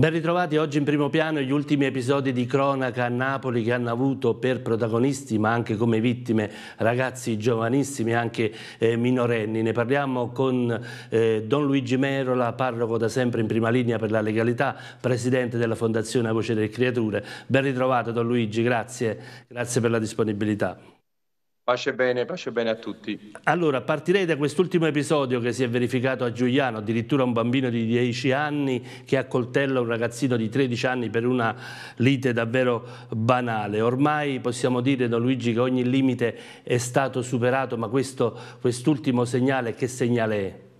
Ben ritrovati oggi in primo piano gli ultimi episodi di cronaca a Napoli che hanno avuto per protagonisti ma anche come vittime ragazzi giovanissimi e anche eh, minorenni. Ne parliamo con eh, Don Luigi Merola, parroco da sempre in prima linea per la legalità, presidente della Fondazione Voce delle Creature. Ben ritrovato Don Luigi, grazie, grazie per la disponibilità. Pace bene, pace bene a tutti. Allora, partirei da quest'ultimo episodio che si è verificato a Giuliano, addirittura un bambino di 10 anni che accoltella un ragazzino di 13 anni per una lite davvero banale. Ormai possiamo dire, Don Luigi, che ogni limite è stato superato, ma quest'ultimo quest segnale, che segnale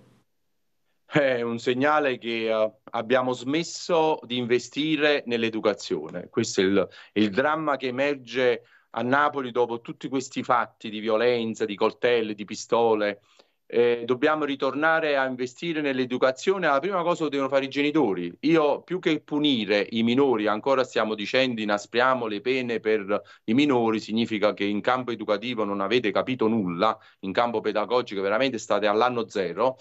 è? È un segnale che uh, abbiamo smesso di investire nell'educazione. Questo è il, il dramma che emerge a Napoli dopo tutti questi fatti di violenza, di coltelli, di pistole. Eh, dobbiamo ritornare a investire nell'educazione. La prima cosa lo devono fare i genitori. Io più che punire i minori, ancora stiamo dicendo inaspriamo le pene per i minori, significa che in campo educativo non avete capito nulla, in campo pedagogico veramente state all'anno zero.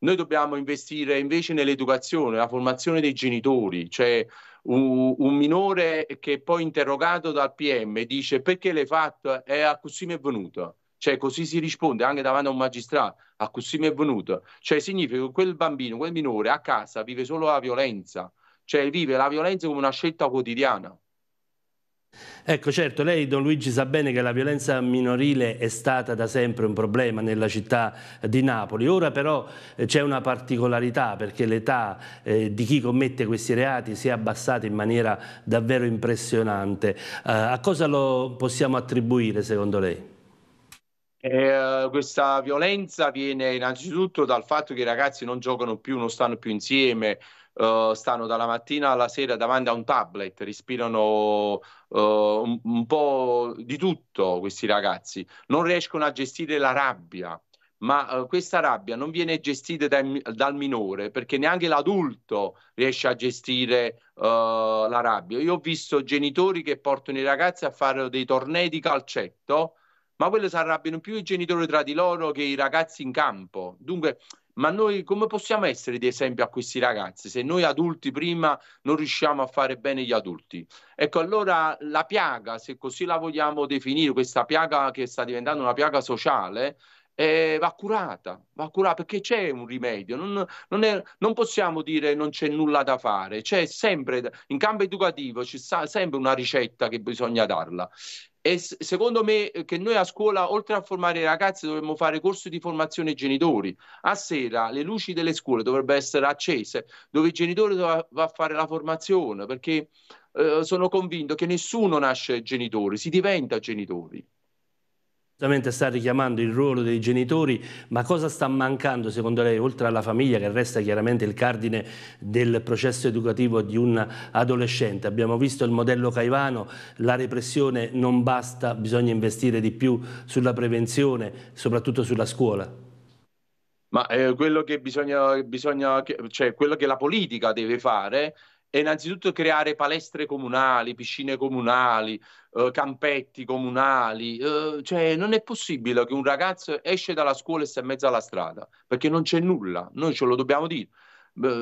Noi dobbiamo investire invece nell'educazione, la formazione dei genitori, cioè un, minore che poi interrogato dal PM dice perché l'hai fatto e a così mi è venuto. Cioè così si risponde anche davanti a un magistrato, a così mi è venuto. Cioè significa che quel bambino, quel minore a casa vive solo la violenza, cioè vive la violenza come una scelta quotidiana. Ecco, certo, lei, Don Luigi, sa bene che la violenza minorile è stata da sempre un problema nella città di Napoli. Ora però eh, c'è una particolarità perché l'età eh, di chi commette questi reati si è abbassata in maniera davvero impressionante. Eh, a cosa lo possiamo attribuire, secondo lei? Eh, questa violenza viene innanzitutto dal fatto che i ragazzi non giocano più, non stanno più insieme, uh, stanno dalla mattina alla sera davanti a un tablet, respirano uh, un, un po' di tutto questi ragazzi, non riescono a gestire la rabbia ma uh, questa rabbia non viene gestita dai, dal minore perché neanche l'adulto riesce a gestire uh, la rabbia. Io ho visto genitori che portano i ragazzi a fare dei tornei di calcetto ma quello si arrabbiano più i genitori tra di loro che i ragazzi in campo. Dunque, ma noi come possiamo essere di esempio a questi ragazzi se noi adulti prima non riusciamo a fare bene gli adulti? Ecco, allora la piaga, se così la vogliamo definire, questa piaga che sta diventando una piaga sociale, eh, va curata, va curata perché c'è un rimedio, non, non, è, non, possiamo dire non c'è nulla da fare, c'è sempre, in campo educativo c'è sempre una ricetta che bisogna darla. E secondo me eh, che noi a scuola, oltre a formare i ragazzi, dovremmo fare corsi di formazione ai genitori. A sera le luci delle scuole dovrebbero essere accese, dove i genitori va a fare la formazione, perché eh, sono convinto che nessuno nasce genitore, si diventa genitori. Giustamente sta richiamando il ruolo dei genitori, ma cosa sta mancando secondo lei, oltre alla famiglia che resta chiaramente il cardine del processo educativo di un adolescente? Abbiamo visto il modello Caivano, la repressione non basta, bisogna investire di più sulla prevenzione, soprattutto sulla scuola. Ma eh, quello, che bisogna, bisogna, cioè, quello che la politica deve fare è innanzitutto creare palestre comunali, piscine comunali, eh, campetti comunali. Eh, cioè, non è possibile che un ragazzo esce dalla scuola e sia in mezzo alla strada, perché non c'è nulla, noi ce lo dobbiamo dire.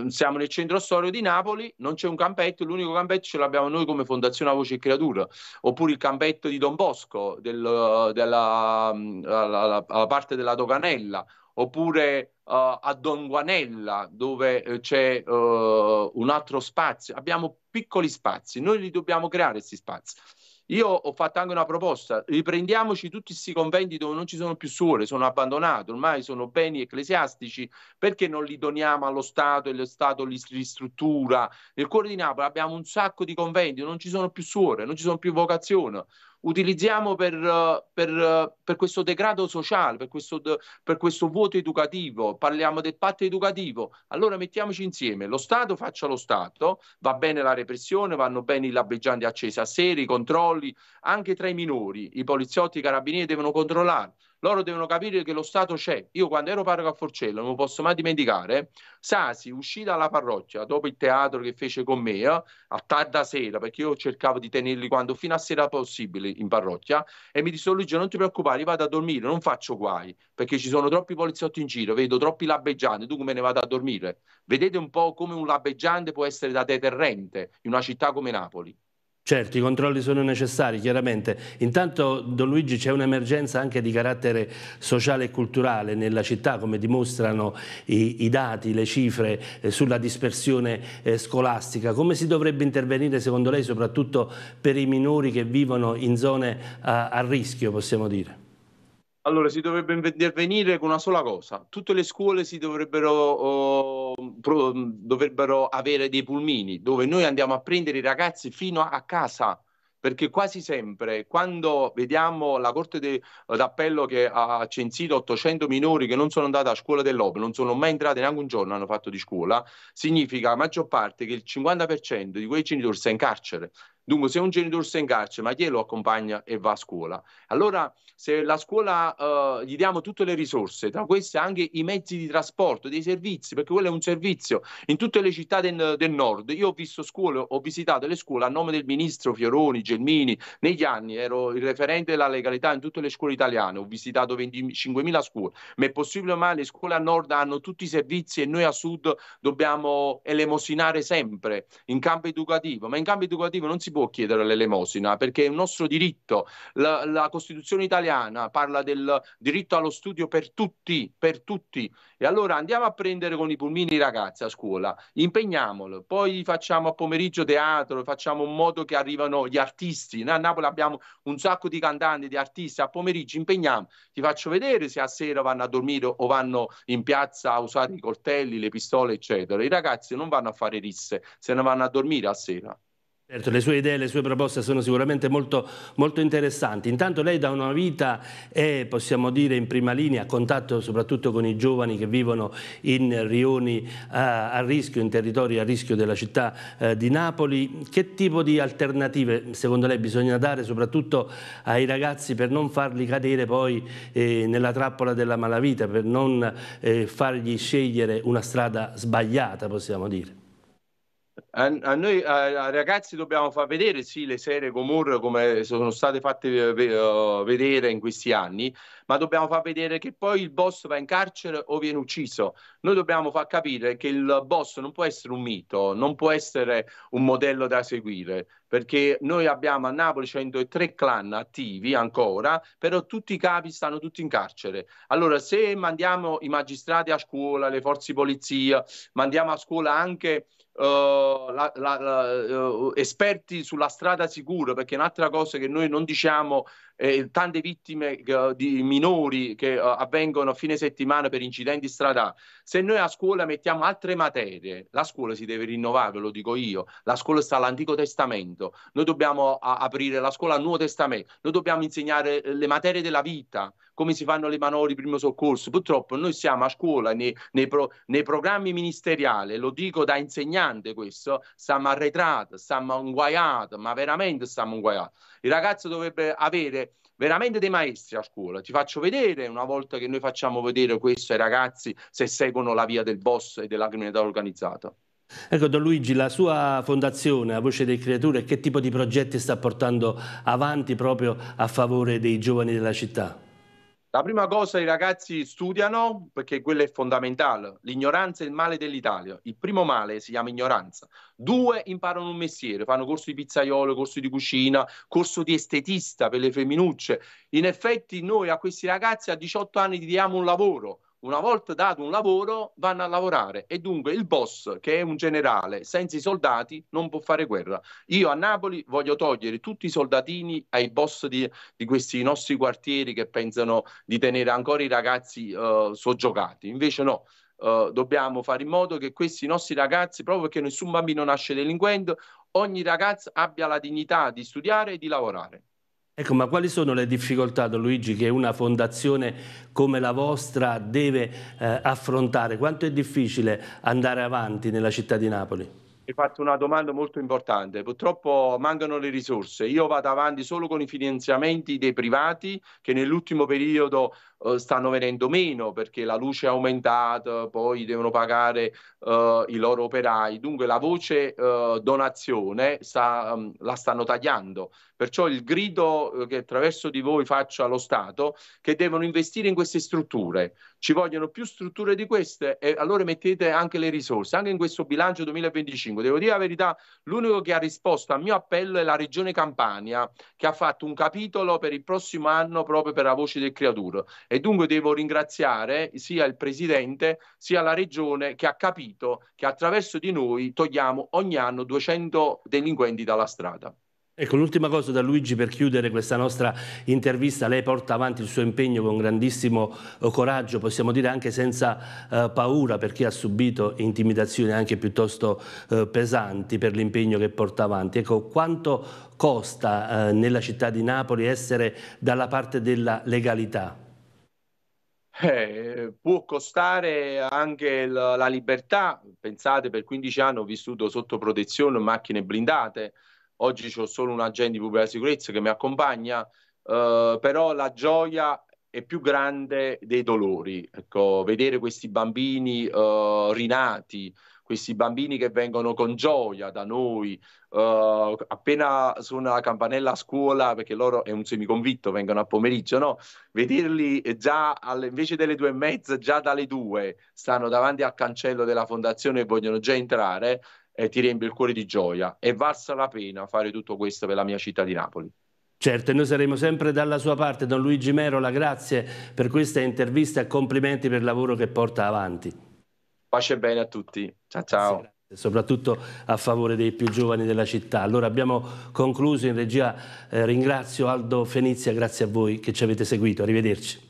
siamo nel centro storico di Napoli, non c'è un campetto, l'unico campetto ce l'abbiamo noi come Fondazione Voce e Creatura, oppure il campetto di Don Bosco, del, della, mm, alla, alla parte della Doganella, oppure uh, a Don Guanella dove eh, c'è uh, un altro spazio. Abbiamo piccoli spazi, noi li dobbiamo creare questi spazi. Io ho fatto anche una proposta, riprendiamoci tutti questi conventi dove non ci sono più suore, sono abbandonati, ormai sono beni ecclesiastici, perché non li doniamo allo Stato e lo Stato li ristruttura? Nel cuore di Napoli abbiamo un sacco di conventi, non ci sono più suore, non ci sono più vocazioni utilizziamo per, eh, per, eh, per questo degrado sociale, per questo, per questo, vuoto educativo, parliamo del patto educativo, allora mettiamoci insieme, lo Stato faccia lo Stato, va bene la repressione, vanno bene i labbeggianti accesi a sera, i controlli, anche tra i minori, i poliziotti, i carabinieri devono controllare, loro devono capire che lo Stato c'è. Io quando ero parroco a Forcello, non lo posso mai dimenticare, Sasi uscì dalla parrocchia dopo il teatro che fece con me eh, a tarda sera, perché io cercavo di tenerli quando fino a sera possibile in parrocchia, e mi disse oh, Luigi non ti preoccupare, vado a dormire, non faccio guai, perché ci sono troppi poliziotti in giro, vedo troppi labbeggianti, tu come ne vado a dormire? Vedete un po' come un labbeggiante può essere da deterrente in una città come Napoli. Certo, i controlli sono necessari, chiaramente. Intanto, Don Luigi, c'è un'emergenza anche di carattere sociale e culturale nella città, come dimostrano i, i dati, le cifre eh, sulla dispersione eh, scolastica. Come si dovrebbe intervenire, secondo lei, soprattutto per i minori che vivono in zone eh, a rischio, possiamo dire? Allora, si dovrebbe intervenire con una sola cosa. Tutte le scuole si dovrebbero... Oh pro, dovrebbero avere dei pulmini dove noi andiamo a prendere i ragazzi fino a, casa perché quasi sempre quando vediamo la Corte de, d'Appello che ha censito 800 minori che non sono andati a scuola dell'OP, non sono mai entrati neanche un giorno, hanno fatto di scuola, significa la maggior parte che il 50% di quei genitori sta in carcere Dunque, se un genitore sta in carcere, ma chi lo accompagna e va a scuola? Allora, se la scuola eh, gli diamo tutte le risorse, tra queste anche i mezzi di trasporto, dei servizi, perché quello è un servizio in tutte le città del, del nord. Io ho visto scuole, ho visitato le scuole a nome del ministro Fioroni, Gelmini, negli anni ero il referente della legalità in tutte le scuole italiane, ho visitato 25.000 scuole, ma è possibile mai le scuole a nord hanno tutti i servizi e noi a sud dobbiamo elemosinare sempre in campo educativo, ma in campo educativo non si può chiedere l'elemosina perché è un nostro diritto. La, la Costituzione italiana parla del diritto allo studio per tutti, per tutti. E allora andiamo a prendere con i pulmini i ragazzi a scuola, impegniamolo, poi facciamo a pomeriggio teatro, facciamo in modo che arrivano gli artisti. Noi a Napoli abbiamo un sacco di cantanti, di artisti, a pomeriggio impegniamo, ti faccio vedere se a sera vanno a dormire o vanno in piazza a usare i coltelli, le pistole, eccetera. I ragazzi non vanno a fare risse, se ne vanno a dormire a sera. Certo, le sue idee, le sue proposte sono sicuramente molto, molto, interessanti. Intanto lei da una vita è, possiamo dire, in prima linea, a contatto soprattutto con i giovani che vivono in rioni eh, a rischio, in territori a rischio della città eh, di Napoli. Che tipo di alternative secondo lei bisogna dare soprattutto ai ragazzi per non farli cadere poi eh, nella trappola della malavita, per non eh, fargli scegliere una strada sbagliata, possiamo dire? A, a noi a, ragazzi dobbiamo far vedere sì le serie Gomorra come sono state fatte uh, vedere in questi anni, ma dobbiamo far vedere che poi il boss va in carcere o viene ucciso. Noi dobbiamo far capire che il boss non può essere un mito, non può essere un modello da seguire perché noi abbiamo a Napoli 103 clan attivi ancora, però tutti i capi stanno tutti in carcere. Allora se mandiamo i magistrati a scuola, le forze di polizia, mandiamo a scuola anche Uh, la, la, la, uh, esperti sulla strada sicura, perché un'altra cosa che noi non diciamo eh, tante vittime eh, di minori che eh, avvengono a fine settimana per incidenti stradali. Se noi a scuola mettiamo altre materie, la scuola si deve rinnovare, lo dico io, la scuola sta all'Antico Testamento, noi dobbiamo a, aprire la scuola al Nuovo Testamento, noi dobbiamo insegnare eh, le materie della vita, come si fanno le manovre di primo soccorso. Purtroppo noi siamo a scuola nei, nei, pro, nei programmi ministeriali, lo dico da insegnante questo, siamo arretrati, siamo inguaiati, ma veramente siamo inguaiati. Il ragazzo dovrebbe avere veramente dei maestri a scuola. Ti faccio vedere una volta che noi facciamo vedere questo ai ragazzi se seguono la via del boss e della criminalità organizzata. Ecco, Don Luigi, la sua fondazione, la Voce delle Creature, che tipo di progetti sta portando avanti proprio a favore dei giovani della città? La prima cosa i ragazzi studiano perché quello è fondamentale. L'ignoranza è il male dell'Italia. Il primo male si chiama ignoranza. Due, imparano un mestiere, fanno corso di pizzaiolo, corso di cucina, corso di estetista per le femminucce. In effetti noi a questi ragazzi a 18 anni diamo un lavoro una volta dato un lavoro vanno a lavorare e dunque il boss che è un generale senza i soldati non può fare guerra. Io a Napoli voglio togliere tutti i soldatini ai boss di, di questi nostri quartieri che pensano di tenere ancora i ragazzi uh, soggiogati, invece no. Uh, dobbiamo fare in modo che questi nostri ragazzi, proprio perché nessun bambino nasce delinquente, ogni ragazzo abbia la dignità di studiare e di lavorare. Ecco, ma quali sono le difficoltà, Don Luigi, che una fondazione come la vostra deve eh, affrontare? Quanto è difficile andare avanti nella città di Napoli? Hai fatto una domanda molto importante. Purtroppo mancano le risorse. Io vado avanti solo con i finanziamenti dei privati che nell'ultimo periodo eh, stanno venendo meno perché la luce è aumentata, poi devono pagare eh, i loro operai. Dunque la voce eh, donazione sta, mm, la stanno tagliando. Perciò il grido eh, che attraverso di voi faccio allo Stato è che devono investire in queste strutture. Ci vogliono più strutture di queste e allora mettete anche le risorse, anche in questo bilancio 2025. Devo dire la verità, l'unico che ha risposto al mio appello è la Regione Campania, che ha fatto un capitolo per il prossimo anno proprio per la voce del creatore e dunque devo ringraziare sia il Presidente sia la Regione che ha capito che attraverso di noi togliamo ogni anno 200 delinquenti dalla strada. Ecco, l'ultima cosa da Luigi per chiudere questa nostra intervista. Lei porta avanti il suo impegno con grandissimo eh, coraggio, possiamo dire anche senza eh, paura per chi ha subito intimidazioni anche piuttosto eh, pesanti per l'impegno che porta avanti. Ecco, quanto costa eh, nella città di Napoli essere dalla parte della legalità? Eh, può costare anche la, la libertà. Pensate, per 15 anni ho vissuto sotto protezione macchine blindate. Oggi ho solo un agente di pubblica sicurezza che mi accompagna, eh, però la gioia è più grande dei dolori. Ecco, vedere questi bambini eh, rinati, questi bambini che vengono con gioia da noi, uh, appena suona la campanella a scuola, perché loro è un semiconvitto, vengono a pomeriggio, no? Vederli già alle, invece delle due e mezza, già dalle due, stanno davanti al cancello della fondazione e vogliono già entrare, eh, ti riempie il cuore di gioia. È valsa la pena fare tutto questo per la mia città di Napoli. Certo, noi saremo sempre dalla sua parte. Don Luigi Merola, grazie per questa intervista e complimenti per il lavoro che porta avanti pace e bene a tutti. Ciao ciao. Sì, soprattutto a favore dei più giovani della città. Allora abbiamo concluso in regia, eh, ringrazio Aldo Fenizia, grazie a voi che ci avete seguito, arrivederci.